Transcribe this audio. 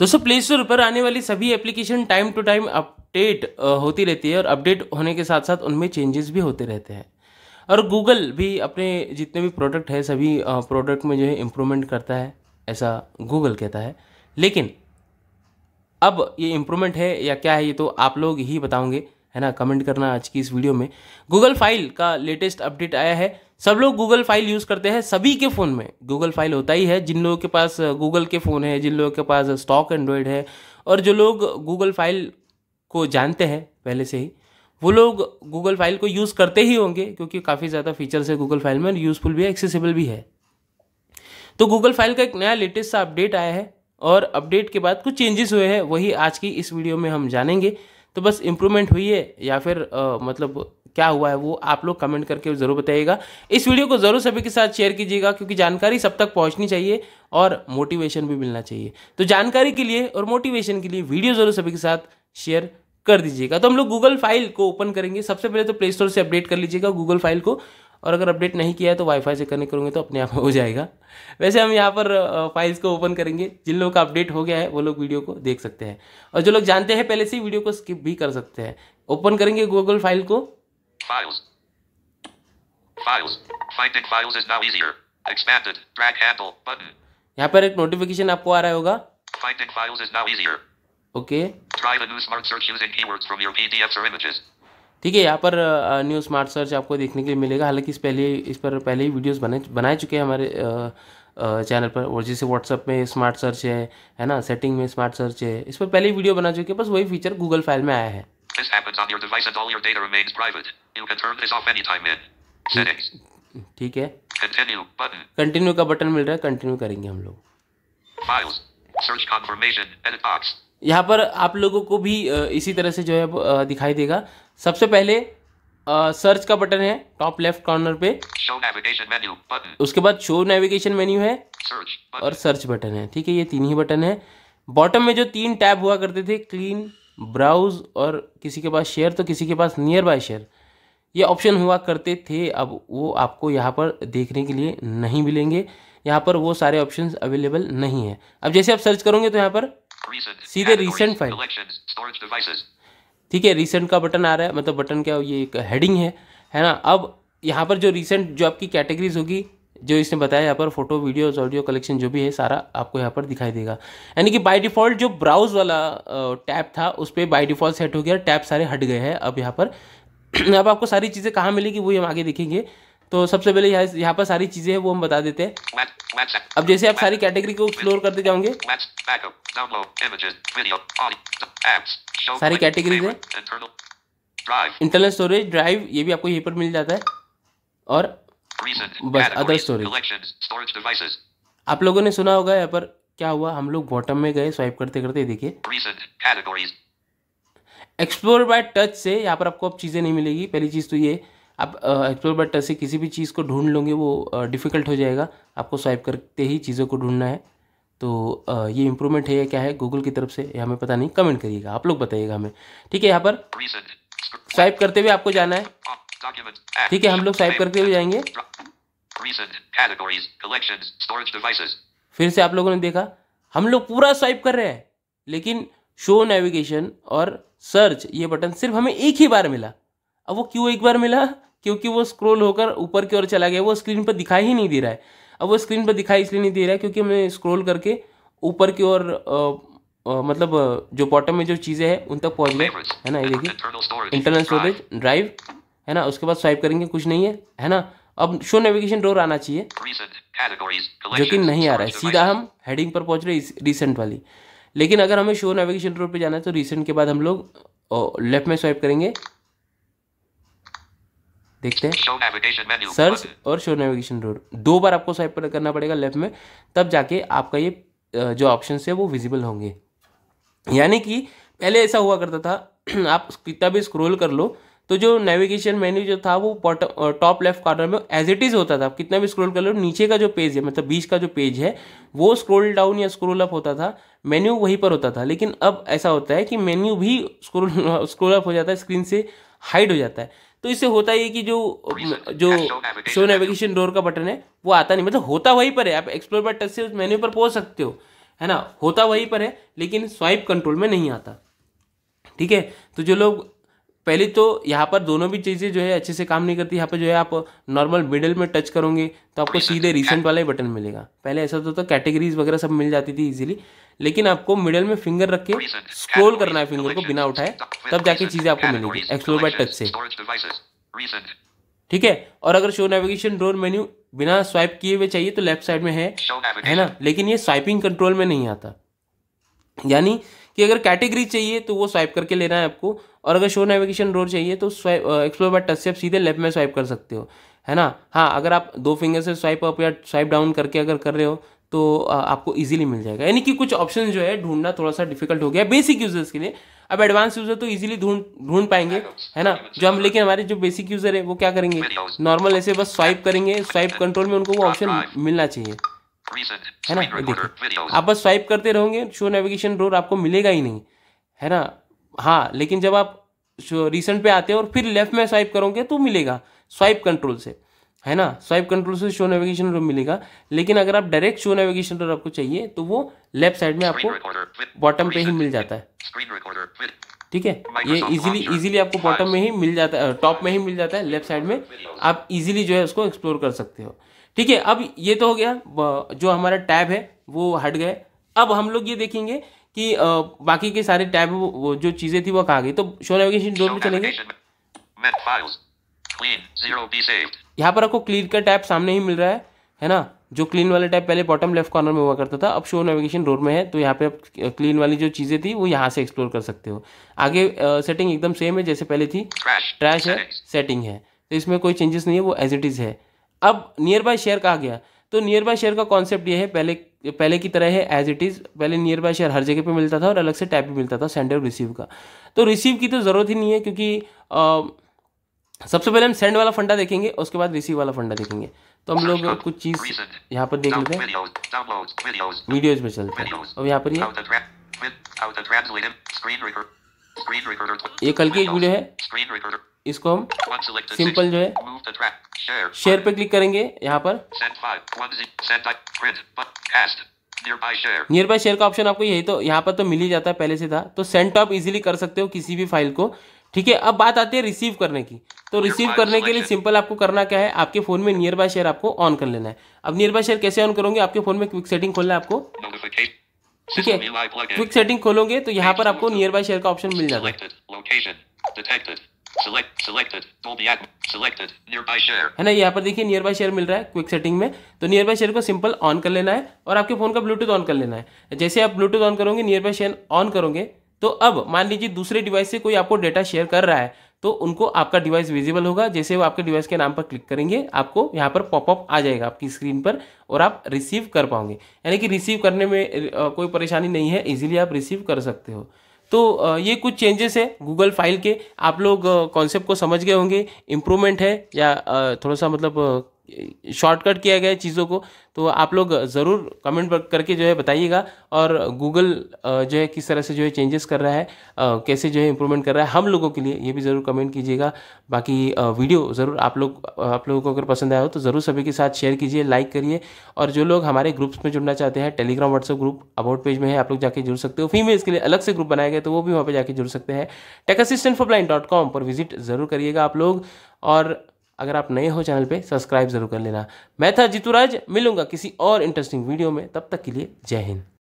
दोस्तों play store पर आने वाली सभी application time to time update होती रहती है और अपडेट होने के साथ साथ उनमें चेंजेस भी होते रहते हैं और गूगल भी अपने जितने भी प्रोडक्ट है सभी प्रोडक्ट में जो है इम्प्रूवमेंट करता है ऐसा गूगल कहता है लेकिन अब ये इम्प्रूवमेंट है या क्या है ये तो आप लोग ही बताओगे है ना कमेंट करना आज की इस वीडियो में गूगल फाइल का लेटेस्ट अपडेट आया है सब लोग गूगल फाइल यूज़ करते हैं सभी के फ़ोन में गूगल फाइल होता ही है जिन लोगों के पास गूगल uh, के फ़ोन है जिन लोगों के पास स्टॉक uh, एंड्रॉयड है और जो लोग गूगल फाइल को जानते हैं पहले से ही वो लोग गूगल फाइल को यूज़ करते ही होंगे क्योंकि काफ़ी ज़्यादा फीचर्स है गूगल फाइल में यूज़फुल भी है एक्सेसिबल भी है तो गूगल फाइल का एक नया लेटेस्ट सा अपडेट आया है और अपडेट के बाद कुछ चेंजेस हुए हैं वही आज की इस वीडियो में हम जानेंगे तो बस इम्प्रूवमेंट हुई है या फिर आ, uh, मतलब क्या हुआ है वो आप लोग कमेंट करके ज़रूर बताइएगा इस वीडियो को ज़रूर सभी के साथ शेयर कीजिएगा क्योंकि जानकारी सब तक पहुंचनी चाहिए और मोटिवेशन भी मिलना चाहिए तो जानकारी के लिए और मोटिवेशन के लिए वीडियो ज़रूर सभी के साथ शेयर कर दीजिएगा तो हम लोग गूगल फाइल को ओपन करेंगे सबसे पहले तो प्ले स्टोर से अपडेट कर लीजिएगा गूगल फाइल को और अगर अपडेट नहीं किया है तो वाईफाई से कनेक्ट करूंगे तो अपने आप हो जाएगा वैसे हम यहाँ पर फाइल्स को ओपन करेंगे जिन लोगों का अपडेट हो गया है वो लोग वीडियो को देख सकते हैं और जो लोग जानते हैं पहले से ही वीडियो को स्किप भी कर सकते हैं ओपन करेंगे गूगल फाइल को Files. Files. Finding files is now easier. Expanded. Drag handle button. यहाँ पर एक नोटिफिकेशन आपको आ रहा होगा Finding files is now easier. Okay. Try the new smart search using keywords from your PDFs or images. ठीक है यहाँ पर न्यू स्मार्ट सर्च आपको देखने के लिए मिलेगा हालांकि इस पहले इस पर पहले ही वीडियोस बने बनाए चुके हैं हमारे चैनल पर और जैसे व्हाट्सअप में स्मार्ट सर्च है है ना सेटिंग में स्मार्ट सर्च है इस पर पहले ही वीडियो बना चुके हैं बस वही फीचर गूगल फाइल में आया है This happens on your device and all your data remains private. You can turn this off anytime in settings. ठीक है कंटिन्यू बटन कंटिन्यू का बटन मिल रहा है कंटिन्यू करेंगे हम लोग files search confirmation edit box यहाँ पर आप लोगों को भी इसी तरह से जो है दिखाई देगा सबसे पहले सर्च का बटन है टॉप लेफ्ट कॉर्नर पे शो नेविगेशन मेन्यू बटन उसके बाद शो नेविगेशन मेन्यू है सर्च और सर्च बटन है ठीक है ये तीन ही बटन है बॉटम में जो तीन टैब हुआ करते थे क्लीन ब्राउज और किसी के पास शेयर तो किसी के पास नियर बाय शेयर ये ऑप्शन हुआ करते थे अब वो आपको यहाँ पर देखने के लिए नहीं मिलेंगे यहाँ पर वो सारे ऑप्शंस अवेलेबल नहीं है अब जैसे आप सर्च करोगे तो यहाँ पर सीधे रिसेंट फाइल ठीक है रिसेंट का बटन आ रहा है मतलब बटन क्या ये एक हेडिंग है है ना अब यहाँ पर जो रिसेंट जो आपकी कैटेगरीज होगी जो इसने बताया यहाँ पर फोटो वीडियोस ऑडियो कलेक्शन जो भी है सारा आपको यहाँ पर दिखाई देगा यानी कि बाय डिफ़ॉल्ट जो ब्राउज वाला टैब था उस पर बाई डिफ़ॉल्ट सेट हो गया टैब सारे हट गए हैं अब यहाँ पर अब आपको सारी चीज़ें कहाँ मिलेगी वही हम आगे देखेंगे तो सबसे पहले यहाँ यहाँ पर सारी चीज़ें हैं वो हम बता देते हैं अब जैसे आप सारी कैटेगरी को एक्सप्लोर करते जाओगे सारी कैटेगरीज है इंटरनल स्टोरेज ड्राइव ये भी आपको यहीं पर मिल जाता है और बस अदर स्टोरेज आप लोगों ने सुना होगा यहाँ पर क्या हुआ हम लोग बॉटम में गए स्वाइप करते करते देखिए एक्सप्लोर बाय टच से यहाँ पर आपको अब चीज़ें नहीं मिलेगी पहली चीज़ तो ये आप एक्सप्लोर बाय टच से किसी भी चीज़ को ढूंढ लोगे वो डिफ़िकल्ट हो जाएगा आपको स्वाइप करते ही चीज़ों को ढूंढना है तो आ, ये इंप्रूवमेंट है या क्या है गूगल की तरफ से हमें पता नहीं कमेंट करिएगा आप लोग बताइएगा हमें ठीक है यहाँ पर स्वाइप करते हुए आपको जाना है ठीक है हम लोग टाइप करके भी जाएंगे फिर से आप लोगों ने देखा हम लोग पूरा स्वाइप कर रहे हैं लेकिन शो नेविगेशन और सर्च ये बटन सिर्फ हमें एक ही बार मिला अब वो क्यों एक बार मिला क्योंकि वो स्क्रॉल होकर ऊपर की ओर चला गया वो स्क्रीन पर दिखाई ही नहीं दे रहा है अब वो स्क्रीन पर दिखाई इसलिए नहीं दे रहा है क्योंकि हमें स्क्रॉल करके ऊपर की ओर मतलब जो बॉटम में जो चीज़ें हैं उन तक पहुँच गए है ना ये देखिए इंटरनल स्टोरेज ड्राइव है ना उसके बाद स्वाइप करेंगे कुछ नहीं है है ना अब शो नेविगेशन डोर आना चाहिए जो कि नहीं आ रहा है सीधा हम हेडिंग पर पहुंच रहे हैं रिसेंट वाली लेकिन अगर हमें शो नेविगेशन डोर पे जाना है तो रिसेंट के बाद हम लोग लेफ्ट में स्वाइप करेंगे देखते हैं सर्च और शो नेविगेशन डोर दो बार आपको स्वाइप करना पड़ेगा लेफ्ट में तब जाके आपका ये जो ऑप्शन है वो विजिबल होंगे यानी कि पहले ऐसा हुआ करता था आप कितना भी स्क्रोल कर लो तो जो नेविगेशन मेन्यू जो था वो टॉप लेफ्ट कॉर्नर में एज इट इज़ होता था कितना भी स्क्रॉल कर लो नीचे का जो पेज है मतलब बीच का जो पेज है वो स्क्रॉल डाउन या स्क्रॉल अप होता था मेन्यू वहीं पर होता था लेकिन अब ऐसा होता है कि मेन्यू भी स्क्रोल अप हो जाता है स्क्रीन से हाइड हो जाता है तो इससे होता है कि जो जो शो नेविगेशन डोर का बटन है वो आता नहीं मतलब होता वहीं पर है आप एक्सप्लोर पर टच से उस मेन्यू पर पहुंच सकते हो है ना होता वहीं पर है लेकिन स्वाइप कंट्रोल में नहीं आता ठीक है तो जो लोग पहले तो यहाँ पर दोनों भी चीज़ें जो है अच्छे से काम नहीं करती यहाँ पर जो है आप नॉर्मल मिडल में टच करोगे तो आपको सीधे रिसेंट वाला ही बटन मिलेगा पहले ऐसा तो था कैटेगरीज वगैरह सब मिल जाती थी इजीली लेकिन आपको मिडल में फिंगर रख के स्क्रोल करना है फिंगर को बिना उठाए तब जाके चीज़ें आपको मिलेगी एक्सप्लोर बाय टच से ठीक है और अगर शो नेविगेशन ड्रोन मेन्यू बिना स्वाइप किए हुए चाहिए तो लेफ्ट साइड में है है ना लेकिन ये स्वाइपिंग कंट्रोल में नहीं आता यानी कि अगर कैटेगरी चाहिए तो वो स्वाइप करके लेना है आपको और अगर शो नेविगेशन रोड चाहिए तो स्वाइप एक्सप्लोर बाय टच से आप सीधे लेफ्ट में स्वाइप कर सकते हो है ना हाँ अगर आप दो फिंगर से स्वाइप अप या स्वाइप डाउन करके अगर कर रहे हो तो आपको इजीली मिल जाएगा यानी कि कुछ ऑप्शन जो है ढूंढना थोड़ा सा डिफिकल्ट हो गया बेसिक यूजर्स के लिए अब एडवांस यूजर तो इजीली ढूंढ ढूंढ पाएंगे है ना जो हम लेकिन हमारे जो बेसिक यूजर है वो क्या करेंगे नॉर्मल ऐसे बस स्वाइप करेंगे स्वाइप कंट्रोल में उनको वो ऑप्शन मिलना चाहिए है ना देखो आप बस स्वाइप करते रहोगे शो नेविगेशन डोर आपको मिलेगा ही नहीं है ना हाँ लेकिन जब आप रिसेंट पे आते हैं और फिर लेफ्ट में स्वाइप करोगे तो मिलेगा स्वाइप कंट्रोल से है ना स्वाइप कंट्रोल से शो नेविगेशन रोड मिलेगा लेकिन अगर आप डायरेक्ट शो नेविगेशन रोड आपको चाहिए तो वो लेफ्ट साइड में आपको बॉटम पे ही मिल जाता है ठीक है ये इजीली इजीली आपको बॉटम में ही मिल जाता है टॉप में ही मिल जाता है लेफ्ट साइड में आप इजीली जो है उसको एक्सप्लोर कर सकते हो ठीक है अब ये तो हो गया जो हमारा टैब है वो हट गए अब हम लोग ये देखेंगे कि बाकी के सारे टैब वो जो चीजें थी वो कहा गई तो शो नेविगेशन डोर में चलेंगे यहाँ पर आपको क्लीन का टैब सामने ही मिल रहा है है ना जो क्लीन वाला टैब पहले बॉटम लेफ्ट कॉर्नर में हुआ करता था अब शो नेविगेशन रोड में है तो यहाँ पे आप क्लीन वाली जो चीज़ें थी वो यहाँ से एक्सप्लोर कर सकते हो आगे सेटिंग एकदम सेम है जैसे पहले थी ट्रैश है सेटिंग है तो इसमें कोई चेंजेस नहीं है वो एज इट इज़ है अब नियर बाय शेयर कहा गया तो नियर बाय शेयर का कॉन्सेप्ट यह है पहले पहले की तरह है एज इट इज़ पहले नियर बाय शेयर हर जगह पे मिलता था और अलग से टैप भी मिलता था सेंड और रिसीव का तो रिसीव की तो ज़रूरत ही नहीं है क्योंकि आ, सबसे पहले हम सेंड वाला फंडा देखेंगे उसके बाद रिसीव वाला फंडा देखेंगे तो हम लोग कुछ चीज़ यहाँ पर देख लेते हैं वीडियोज में चलते हैं अब यहाँ पर ये एक वीडियो है इसको हम सिंपल जो है शेयर पे क्लिक करेंगे यहाँ पर नियर बाय शेयर का ऑप्शन आपको यही तो यहाँ पर तो मिल ही जाता है पहले से था तो सेंट टॉप इजीली कर सकते हो किसी भी फाइल को ठीक है अब बात आती है रिसीव करने की तो रिसीव करने के लिए सिंपल आपको करना क्या है आपके फोन में नियर बाय शेयर आपको ऑन कर लेना है अब नियर बाय शेयर कैसे ऑन करोगे आपके फोन में क्विक सेटिंग खोलना है आपको ठीक है क्विक सेटिंग खोलोगे तो यहाँ पर आपको नियर बाय शेयर का ऑप्शन मिल जाता है है ना यहाँ पर देखिए नियर बाय शेयर मिल रहा है क्विक सेटिंग में तो नियर बाय शेयर को सिंपल ऑन कर लेना है और आपके फोन का ब्लूटूथ ऑन कर लेना है जैसे आप ब्लूटूथ ऑन करोगे नियर बाय शेयर ऑन करोगे तो अब मान लीजिए दूसरे डिवाइस से कोई आपको डेटा शेयर कर रहा है तो उनको आपका डिवाइस विजिबल होगा जैसे वो आपके डिवाइस के नाम पर क्लिक करेंगे आपको यहाँ पर पॉपअप आ जाएगा आपकी स्क्रीन पर और आप रिसीव कर पाओगे यानी कि रिसीव करने में कोई परेशानी नहीं है इजीली आप रिसीव कर सकते हो तो ये कुछ चेंजेस है गूगल फाइल के आप लोग कॉन्सेप्ट को समझ गए होंगे इम्प्रूवमेंट है या थोड़ा सा मतलब शॉर्टकट किया गया चीज़ों को तो आप लोग ज़रूर कमेंट करके जो है बताइएगा और गूगल जो है किस तरह से जो है चेंजेस कर रहा है कैसे जो है इम्प्रूवमेंट कर रहा है हम लोगों के लिए ये भी ज़रूर कमेंट कीजिएगा बाकी वीडियो ज़रूर आप लोग आप लोगों को अगर पसंद आया हो तो ज़रूर सभी के साथ शेयर कीजिए लाइक करिए और जो लोग हमारे ग्रुप्स में जुड़ना चाहते हैं Telegram WhatsApp group about page में है आप लोग जाके जुड़ सकते हो फीमेल्स के लिए अलग से ग्रुप बनाया गया तो वो भी वहाँ पर जाकर जुड़ सकते हैं tech assistant for blind dot com पर विजिट ज़रूर करिएगा आप लोग और अगर आप नए हो चैनल पे सब्सक्राइब जरूर कर लेना मैं था जीतू राज मिलूंगा किसी और इंटरेस्टिंग वीडियो में तब तक के लिए जय हिंद